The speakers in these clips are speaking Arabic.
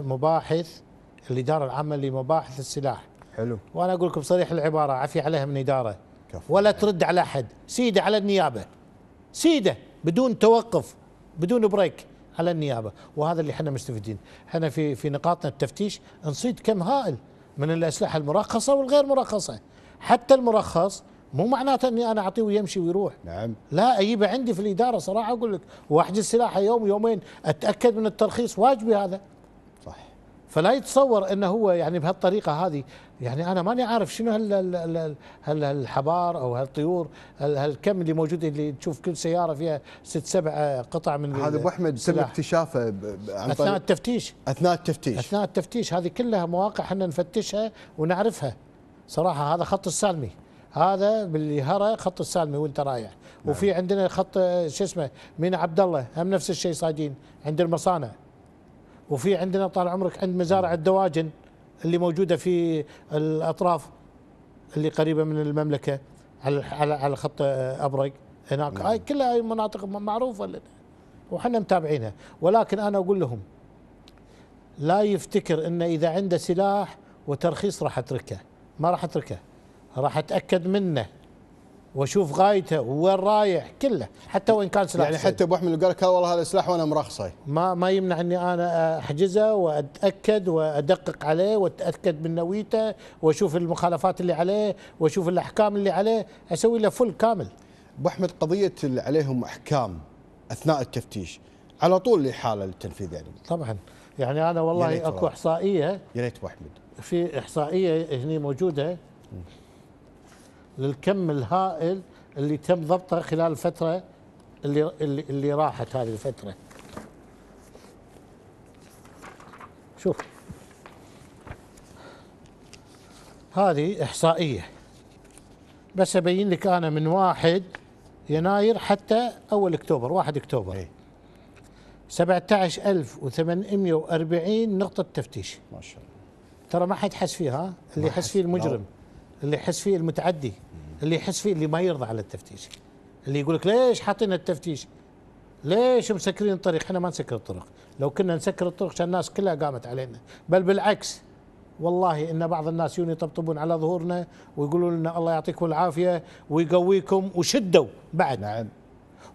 مباحث الإدارة العامة لمباحث السلاح حلو وأنا أقول لكم صريح العبارة عفي عليها من إدارة ولا ترد على أحد سيدة على النيابة سيدة بدون توقف بدون بريك على النيابة وهذا اللي احنا مستفيدين احنا في في نقاطنا التفتيش نصيد كم هائل من الأسلحة المرخصة والغير مرخصة حتى المرخص مو معناته اني انا اعطيه ويمشي ويروح نعم لا اجيبه عندي في الاداره صراحه اقول لك واحجز سلاحه يوم يومين اتاكد من الترخيص واجبي هذا فلا يتصور انه هو يعني بهالطريقه هذه يعني انا ماني عارف شنو هالحبار او هالطيور هالكم اللي موجود اللي تشوف كل سياره فيها ست سبع قطع من هذا ابو احمد تم اكتشافه اثناء التفتيش اثناء التفتيش اثناء التفتيش هذه كلها مواقع احنا نفتشها ونعرفها صراحه هذا خط السالمي هذا باللي هرى خط السالمي وانت رايح نعم. وفي عندنا خط شو اسمه من عبد الله هم نفس الشيء صايدين عند المصانع وفي عندنا طال عمرك عند مزارع الدواجن اللي موجوده في الاطراف اللي قريبه من المملكه على على على خط ابرق هناك هاي نعم. كلها هاي مناطق معروفه لنا وحنا متابعينها ولكن انا اقول لهم لا يفتكر انه اذا عنده سلاح وترخيص راح اتركه ما راح اتركه راح اتاكد منه واشوف غايته وين رايح كله حتى وان كان سلاح يعني حتى ابو احمد يقول لك والله هذا سلاح وانا مرخصه ما ما يمنع اني انا احجزه واتاكد وادقق عليه واتاكد من نويته واشوف المخالفات اللي عليه واشوف الاحكام اللي عليه اسوي له فل كامل ابو احمد قضيه اللي عليهم احكام اثناء التفتيش على طول الاحاله للتنفيذ يعني طبعا يعني انا والله اكو احصائيه يا ريت ابو احمد في احصائيه هني موجوده للكم الهائل اللي تم ضبطه خلال الفترة اللي, اللي, اللي راحت هذه الفترة شوف هذه إحصائية بس أبين لك أنا من واحد يناير حتى أول أكتوبر واحد أكتوبر إيه. 17840 نقطة تفتيش ما شاء الله ترى ما حد حس فيها اللي حس فيه المجرم اللي يحس فيه المتعدي اللي يحس فيه اللي ما يرضى على التفتيش اللي يقول لك ليش حاطين التفتيش ليش مسكرين الطريق احنا ما نسكر الطرق لو كنا نسكر الطرق كان الناس كلها قامت علينا بل بالعكس والله ان بعض الناس يوني يطبطبون على ظهورنا ويقولوا لنا الله يعطيكم العافيه ويقويكم وشدوا بعد نعم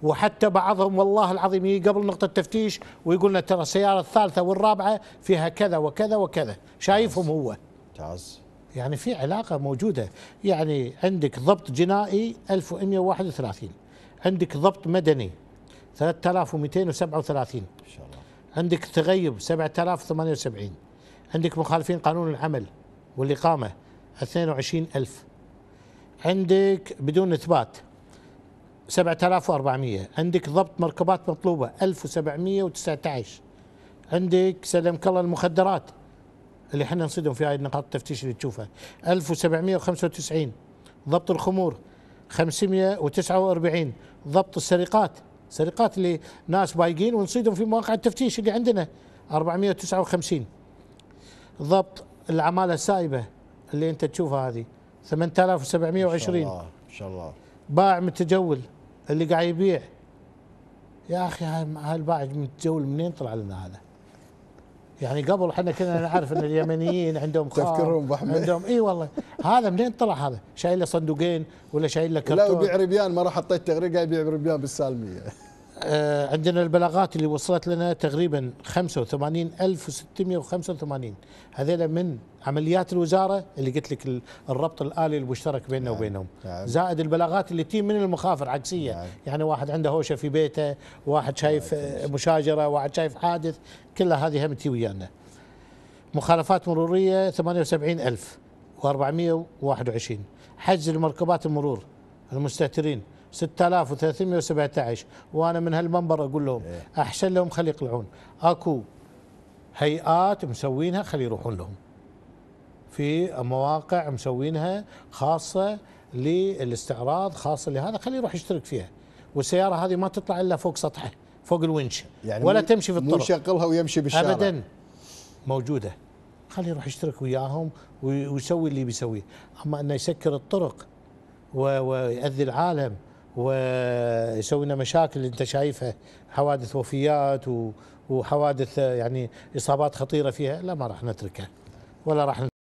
وحتى بعضهم والله العظيم يجي قبل نقطه تفتيش ويقول لنا ترى السياره الثالثه والرابعه فيها كذا وكذا وكذا شايفهم هو ممتاز يعني في علاقة موجودة يعني عندك ضبط جنائي 1131 عندك ضبط مدني 3237 إن شاء الله عندك تغيب 7078 عندك مخالفين قانون العمل والإقامة 22000 عندك بدون إثبات 7400 عندك ضبط مركبات مطلوبة 1719 عندك سلمك الله المخدرات اللي احنا نصيدهم في هاي نقاط التفتيش اللي تشوفها 1795 ضبط الخمور 549 ضبط السرقات سرقات اللي ناس بايقين ونصيدهم في مواقع التفتيش اللي عندنا 459 ضبط العماله السائبه اللي انت تشوفها هذه 8720 ان شاء الله ان شاء الله باع متجول اللي قاعد يبيع يا اخي هاي الباع متجول منين طلع لنا هذا؟ يعني قبل احنا كنا نعرف ان اليمنيين عندهم خاص تذكرهم بحمد عندهم اي والله هذا منين طلع هذا؟ شايل له صندوقين ولا شايل له كرتون لا وبيع ربيان مره حطيت تغريده يبيع ربيان بالسالميه آه، عندنا البلاغات اللي وصلت لنا تقريبا 85685 هذيلا من عمليات الوزاره اللي قلت لك الربط الالي المشترك بيننا نعم. وبينهم نعم. زائد البلاغات اللي تي من المخافر عكسيه نعم. يعني واحد عنده هوشه في بيته واحد نعم، شايف نعم. مشاجره واحد شايف حادث كل هذه هم تي ويانا مخالفات مروريه 78421 حجز المركبات المرور المستهترين 6317 وانا من هالمنبر اقول لهم إيه. احسن لهم خلي يطلعون اكو هيئات مسوينها خلي يروحون لهم في مواقع مسوينها خاصه للاستعراض خاصه لهذا خليه يروح يشترك فيها والسياره هذه ما تطلع الا فوق سطحه فوق الونش يعني ولا تمشي في الطرق مو يشغلها ويمشي بالشارع ابدا موجوده خليه يروح يشترك وياهم ويسوي اللي بيسويه اما انه يسكر الطرق ويؤذي العالم ويسوي لنا مشاكل انت شايفها حوادث وفيات وحوادث يعني اصابات خطيره فيها لا ما راح نتركها ولا راح